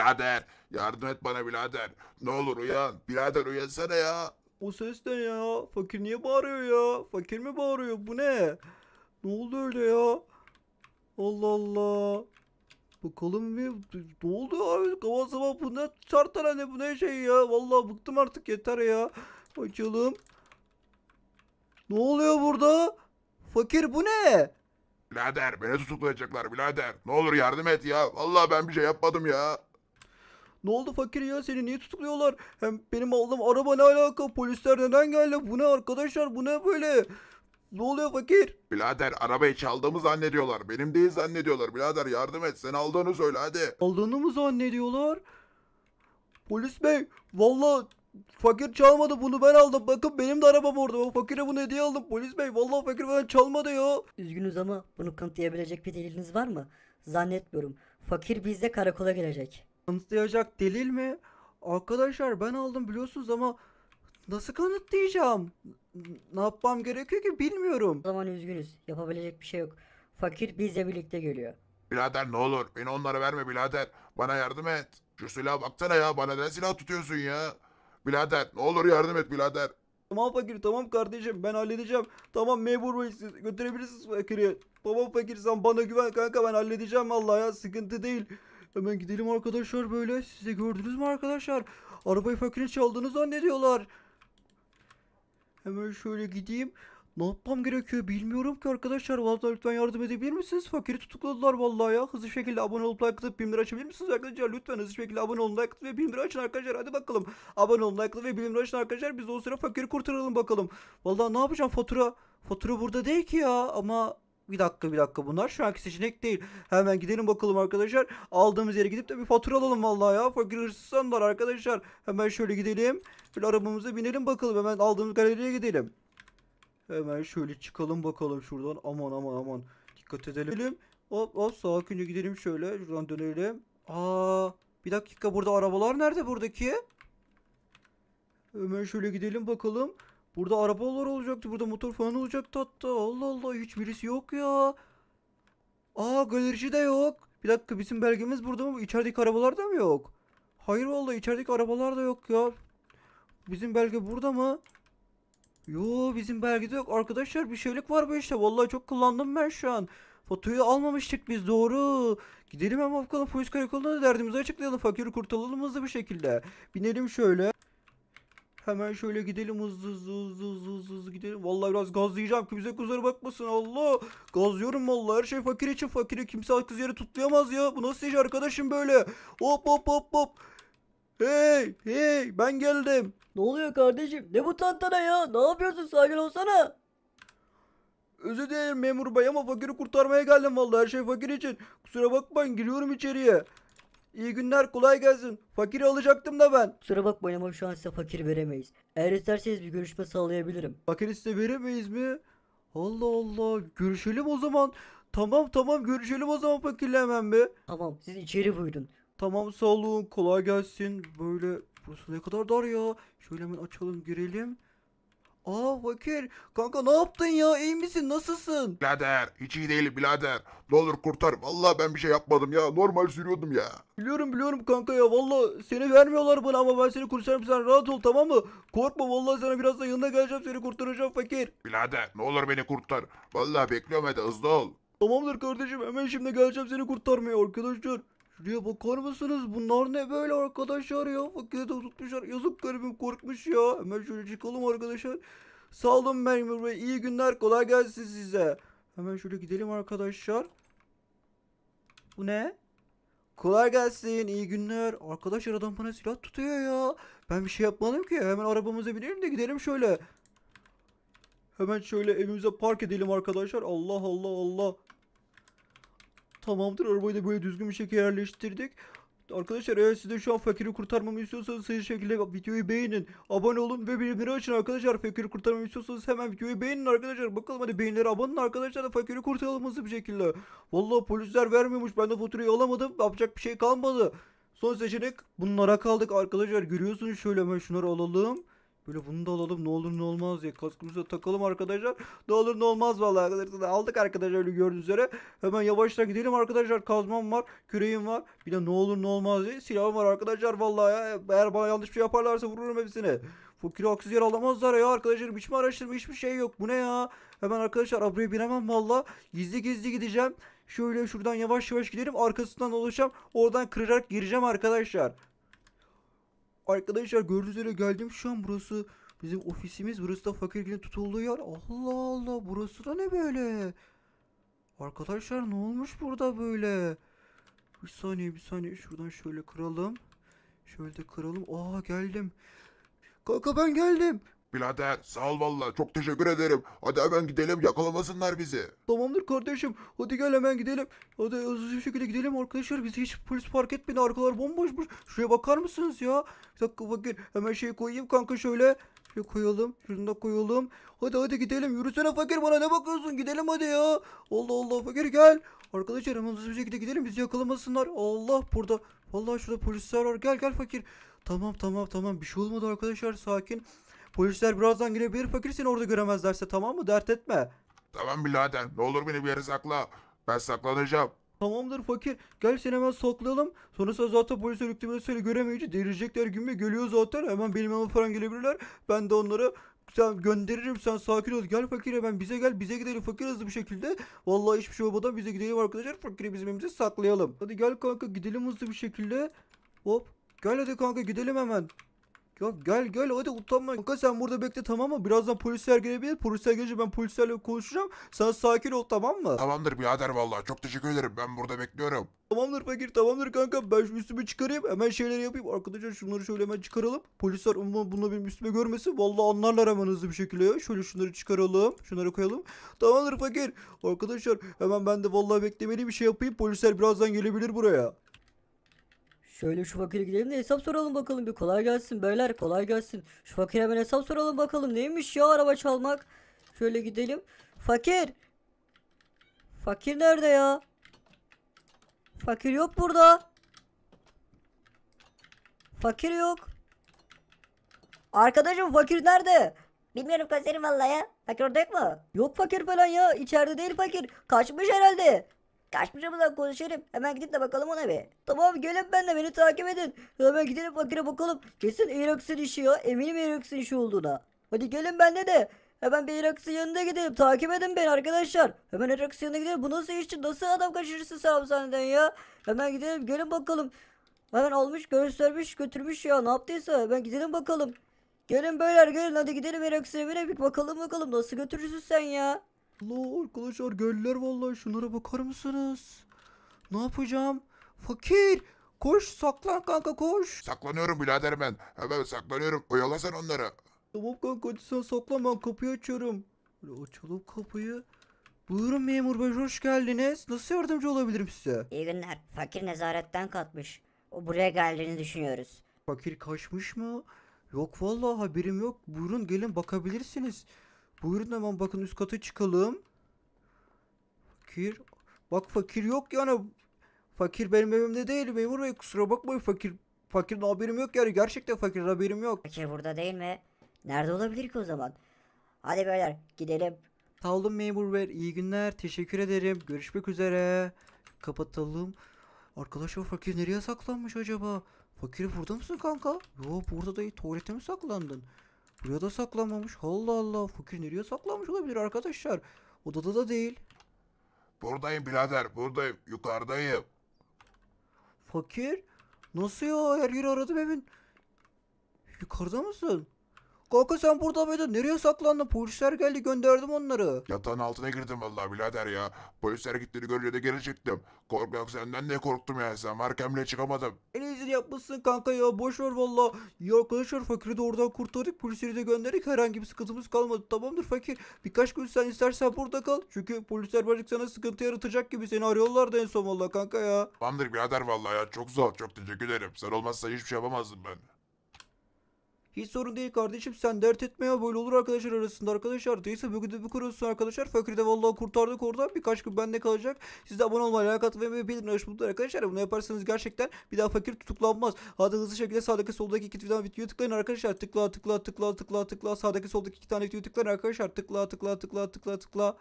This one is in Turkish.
Birader yardım et bana birader. Ne olur uyan. Birader uyansana ya. O ses ne ya? Fakir niye bağırıyor ya? Fakir mi bağırıyor? Bu ne? Ne oldu öyle ya? Allah Allah. Bakalım bir ne oldu abi? Kavaz sabah bu ne çarptan hani bu ne şey ya? Vallahi bıktım artık yeter ya. Açalım. Ne oluyor burada? Fakir bu ne? Birader beni tutuklayacaklar birader. Ne olur yardım et ya. Vallahi ben bir şey yapmadım ya. Ne oldu fakir ya seni niye tutukluyorlar? Hem benim aldığım araba ne alaka? Polisler neden geldi? Bu ne arkadaşlar? Bu ne böyle? Ne oluyor fakir? Birader arabayı çaldığımı zannediyorlar. Benim değil zannediyorlar. Birader yardım et. Sen aldığını söyle hadi. Aldığını mı zannediyorlar? Polis bey vallahi fakir çalmadı bunu ben aldım. Bakın benim de arabam orada. fakire bunu hediye aldım. Polis bey vallahi fakir bana çalmadı ya. Üzgünüz ama bunu kanıtlayabilecek bir deliliniz var mı? Zannetmiyorum. Fakir bizde karakola gelecek. Kanıtlayacak delil mi? Arkadaşlar ben aldım biliyorsunuz ama nasıl kanıtlayacağım? Ne yapmam gerekiyor ki bilmiyorum. O zaman üzgünüz. Yapabilecek bir şey yok. Fakir bizle birlikte geliyor. Birader ne olur beni onlara verme birader. Bana yardım et. Şu silaha baksana ya bana ne silah tutuyorsun ya. Birader ne olur yardım et birader. Tamam fakir tamam kardeşim ben halledeceğim. Tamam memur bey siz götürebilirsiniz fakiri. Tamam fakir sen bana güven kanka ben halledeceğim Allah ya sıkıntı değil. Hemen gidelim arkadaşlar böyle. Siz de gördünüz mü arkadaşlar? Arabayı fakirin çaldığını zannediyorlar. Hemen şöyle gideyim. Ne yapmam gerekiyor bilmiyorum ki arkadaşlar. Valla lütfen yardım edebilir misiniz? Fakiri tutukladılar vallahi ya. Hızlı şekilde abone olup like atıp 1000 lira açabilir misiniz arkadaşlar? Lütfen hızlı şekilde abone olun like atıp ve 1000 lira açın arkadaşlar. Hadi bakalım. Abone olun like atıp ve 1000 lira açın arkadaşlar. Biz o sıra fakiri kurtaralım bakalım. vallahi ne yapacağım fatura? Fatura burada değil ki ya ama bir dakika bir dakika bunlar şu anki seçenek değil. Hemen gidelim bakalım arkadaşlar. Aldığımız yere gidip de bir fatura alalım vallahi ya. Fakir hırsızlar arkadaşlar. Hemen şöyle gidelim. Bir arabamıza binelim bakalım. Hemen aldığımız galeriye gidelim. Hemen şöyle çıkalım bakalım şuradan. Aman aman aman. Dikkat edelim. Hop hop sakince gidelim şöyle. Şuradan dönelim. Aa bir dakika burada arabalar nerede buradaki? Hemen şöyle gidelim bakalım. Burada arabalar olacaktı. Burada motor falan olacaktı hatta. Allah Allah hiçbirisi yok ya. Aa galerici de yok. Bir dakika bizim belgemiz burada mı? İçerideki arabalar da mı yok? Hayır vallahi içerideki arabalar da yok ya. Bizim belge burada mı? Yo bizim belgede yok. Arkadaşlar bir şeylik var bu işte. Vallahi çok kullandım ben şu an. Fotoyu almamıştık biz doğru. Gidelim hemen bakalım polis karakoluna derdimizi açıklayalım. Fakiri kurtaralım hızlı bir şekilde. Binelim şöyle. Hemen şöyle gidelim hızlı hızlı hızlı hızlı hızlı, hızlı gidelim. Vallahi biraz gazlayacağım bize kusura bakmasın Allah. Gazlıyorum vallahi her şey fakir için fakiri kimse kız yeri tutlayamaz ya. Bu nasıl iş arkadaşım böyle? Hop hop hop hop. Hey hey ben geldim. Ne oluyor kardeşim? Ne bu tantana ya? Ne yapıyorsun? Sakin olsana. Özür dilerim memur bey ama fakiri kurtarmaya geldim vallahi her şey fakir için. Kusura bakmayın giriyorum içeriye. İyi günler kolay gelsin. Fakir alacaktım da ben. Kusura bakmayın ama şu an size fakir veremeyiz. Eğer isterseniz bir görüşme sağlayabilirim. Fakir size veremeyiz mi? Allah Allah görüşelim o zaman. Tamam tamam görüşelim o zaman fakirle hemen be. Tamam siz içeri buyurun. Tamam sağ olun kolay gelsin. Böyle burası ne kadar dar ya. Şöyle hemen açalım girelim. Aa fakir kanka ne yaptın ya iyi misin nasılsın? Birader hiç iyi değilim birader. Ne olur kurtar. Valla ben bir şey yapmadım ya. Normal sürüyordum ya. Biliyorum biliyorum kanka ya. Valla seni vermiyorlar bana ama ben seni kurtarırım. Sen rahat ol tamam mı? Korkma valla sana birazdan yanına geleceğim seni kurtaracağım fakir. Birader ne olur beni kurtar. Valla bekliyorum hadi hızlı ol. Tamamdır kardeşim hemen şimdi geleceğim seni kurtarmaya arkadaşlar. Şuraya bakar mısınız? Bunlar ne böyle arkadaşlar ya? Fakirde tutmuşlar. Yazık garibim korkmuş ya. Hemen şöyle çıkalım arkadaşlar. Sağ olun memur bey. İyi günler. Kolay gelsin size. Hemen şöyle gidelim arkadaşlar. Bu ne? Kolay gelsin. İyi günler. Arkadaşlar adam bana silah tutuyor ya. Ben bir şey yapmadım ki. Hemen arabamıza binelim de gidelim şöyle. Hemen şöyle evimize park edelim arkadaşlar. Allah Allah Allah. Tamamdır arabayı da böyle düzgün bir şekilde yerleştirdik. Arkadaşlar eğer siz de şu an fakiri kurtarmamı istiyorsanız hızlı şekilde videoyu beğenin. Abone olun ve bildirimleri açın arkadaşlar. Fakiri kurtarmamı istiyorsanız hemen videoyu beğenin arkadaşlar. Bakalım hadi beğenileri abanın arkadaşlar da fakiri kurtaralım hızlı bir şekilde. Vallahi polisler vermiyormuş. Ben de faturayı alamadım. Yapacak bir şey kalmadı. Son seçenek bunlara kaldık arkadaşlar. Görüyorsunuz şöyle hemen şunları alalım. Böyle bunu da alalım ne olur ne olmaz diye kaskımıza takalım arkadaşlar. Ne olur ne olmaz vallahi arkadaşlar. Aldık arkadaşlar öyle gördüğünüz üzere. Hemen yavaştan gidelim arkadaşlar. Kazmam var, küreğim var. Bir de ne olur ne olmaz diye silahım var arkadaşlar vallahi ya. Eğer bana yanlış bir şey yaparlarsa vururum hepsini. Fakir haksız yer alamazlar ya arkadaşlar. Hiç mi araştırma hiçbir şey yok. Bu ne ya? Hemen arkadaşlar arabaya binemem vallahi Gizli gizli gideceğim. Şöyle şuradan yavaş yavaş gidelim. Arkasından olacağım. Oradan kırarak gireceğim arkadaşlar. Arkadaşlar gördüğünüz üzere geldim şu an burası bizim ofisimiz. Burası da fakir tutulduğu yer. Allah Allah burası da ne böyle? Arkadaşlar ne olmuş burada böyle? Bir saniye bir saniye şuradan şöyle kıralım. Şöyle de kıralım. Aa geldim. Kanka ben geldim. Birader sağ ol valla çok teşekkür ederim. Hadi hemen gidelim yakalamasınlar bizi. Tamamdır kardeşim. Hadi gel hemen gidelim. Hadi hızlı bir şekilde gidelim arkadaşlar. Bizi hiç polis fark etmedi. Arkalar bomboşmuş. Şuraya bakar mısınız ya? Bir dakika bakın. Hemen şey koyayım kanka şöyle. Şöyle koyalım. Şunu da koyalım. Hadi hadi gidelim. Yürüsene fakir bana ne bakıyorsun? Gidelim hadi ya. Allah Allah fakir gel. Arkadaşlar hemen hızlı bir şekilde gidelim. Bizi yakalamasınlar. Allah burada. Vallahi şurada polisler var. Gel gel fakir. Tamam tamam tamam. Bir şey olmadı arkadaşlar. Sakin. Polisler birazdan yine bir fakir seni orada göremezlerse tamam mı? Dert etme. Tamam birader. Ne olur beni bir yere sakla. Ben saklanacağım. Tamamdır fakir. Gel seni hemen saklayalım. Sonrasında zaten polis örgütümüne seni göremeyince delirecekler gibi geliyor zaten. Hemen bilmem falan gelebilirler. Ben de onlara sen gönderirim sen sakin ol. Gel fakire ben bize gel bize gidelim fakir hızlı bir şekilde. Vallahi hiçbir şey olmadan bize gidelim arkadaşlar. Fakiri bizim evimize saklayalım. Hadi gel kanka gidelim hızlı bir şekilde. Hop. Gel hadi kanka gidelim hemen. Ya gel gel hadi utanma. Kanka sen burada bekle tamam mı? Birazdan polisler gelebilir. Polisler gelince ben polislerle konuşacağım. Sen sakin ol tamam mı? Tamamdır birader vallahi çok teşekkür ederim. Ben burada bekliyorum. Tamamdır fakir tamamdır kanka ben şu üstümü çıkarayım hemen şeyleri yapayım arkadaşlar şunları şöyle hemen çıkaralım polisler umarım bunu benim üstüme görmesin vallahi anlarlar hemen hızlı bir şekilde şöyle şunları çıkaralım şunları koyalım tamamdır fakir arkadaşlar hemen ben de vallahi beklemeli bir şey yapayım polisler birazdan gelebilir buraya. Şöyle şu fakire gidelim de hesap soralım bakalım bir kolay gelsin beyler kolay gelsin. Şu fakire hemen hesap soralım bakalım neymiş ya araba çalmak. Şöyle gidelim. Fakir. Fakir nerede ya? Fakir yok burada. Fakir yok. Arkadaşım fakir nerede? Bilmiyorum komiserim vallahi ya. Fakir orada yok mu? Yok fakir falan ya. İçeride değil fakir. Kaçmış herhalde. Kaçmış mı konuşurum. Hemen gidip de bakalım ona be. Tamam gelin ben de beni takip edin. Hemen gidelim fakire bakalım. Kesin Erox'un işi ya. Eminim Erox'un işi olduğuna. Hadi gelin ben de. de. Hemen bir Erox'un yanına gidelim. Takip edin beni arkadaşlar. Hemen Erox'un yanında gidelim. Bu nasıl işçi? Nasıl adam kaçırırsın sen hapishaneden ya? Hemen gidelim gelin bakalım. Hemen almış göstermiş götürmüş ya. Ne yaptıysa hemen gidelim bakalım. Gelin böyle gelin hadi gidelim Erox'un evine bir bakalım bakalım. Nasıl götürürsün sen ya? La arkadaşlar göller vallahi şunlara bakar mısınız? Ne yapacağım? Fakir koş saklan kanka koş. Saklanıyorum birader ben. Hemen saklanıyorum. Oyalasan onları. Tamam kanka hadi sen saklan ben kapıyı açıyorum. Böyle açalım kapıyı. Buyurun memur bey hoş geldiniz. Nasıl yardımcı olabilirim size? İyi günler. Fakir nezaretten katmış. O buraya geldiğini düşünüyoruz. Fakir kaçmış mı? Yok vallahi haberim yok. Buyurun gelin bakabilirsiniz. Buyurun hemen bakın üst kata çıkalım. Fakir. Bak fakir yok yani. Fakir benim evimde değil memur bey kusura bakmayın fakir. fakirin haberim yok yani gerçekten fakirin haberim yok. Fakir burada değil mi? Nerede olabilir ki o zaman? Hadi beyler gidelim. Sağ olun memur bey iyi günler teşekkür ederim görüşmek üzere. Kapatalım. Arkadaşlar fakir nereye saklanmış acaba? Fakir burada mısın kanka? Yo burada da iyi tuvalete mi saklandın? Buraya da saklanmamış. Allah Allah. Fakir nereye saklanmış olabilir arkadaşlar? Odada da değil. Buradayım birader buradayım yukarıdayım. Fakir? Nasıl ya? Her yeri aradım evin. Yukarıda mısın? Kanka sen burada mıydın? nereye saklandın? Polisler geldi gönderdim onları. Yatağın altına girdim vallahi birader ya. Polisler gittiğini görünce de geri çıktım. Korku senden ne korktum ya sen varken bile çıkamadım. En iyisini yapmışsın kanka ya boş ver valla. Ya arkadaşlar fakiri de oradan kurtardık polisleri de gönderdik herhangi bir sıkıntımız kalmadı tamamdır fakir. Birkaç gün sen istersen burada kal. Çünkü polisler birazcık sana sıkıntı yaratacak gibi seni arıyorlardı en son valla kanka ya. Tamamdır birader vallahi ya çok zor çok teşekkür ederim. Sen olmazsa hiçbir şey yapamazdım ben. Hiç sorun değil kardeşim sen dert etme ya böyle olur arkadaşlar arasında arkadaşlar. Neyse bugün de bir kurulsun arkadaşlar. Fakir de vallahi kurtardık oradan birkaç gün bende kalacak. Siz de abone olmayı, like atmayı ve bildirim açmayı arkadaşlar. Bunu yaparsanız gerçekten bir daha fakir tutuklanmaz. Hadi hızlı şekilde sağdaki soldaki iki tane videoyu tıklayın arkadaşlar. Tıkla tıkla tıkla tıkla tıkla sağdaki soldaki iki tane videoyu tıklayın arkadaşlar. Tıkla tıkla tıkla tıkla tıkla.